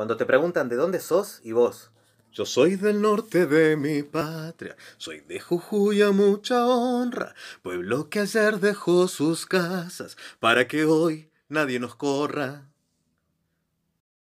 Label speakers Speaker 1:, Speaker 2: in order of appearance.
Speaker 1: Cuando te preguntan de dónde sos y vos. Yo soy del norte de mi patria, soy de Jujuy a mucha honra, pueblo que ayer dejó sus casas para que hoy nadie nos corra.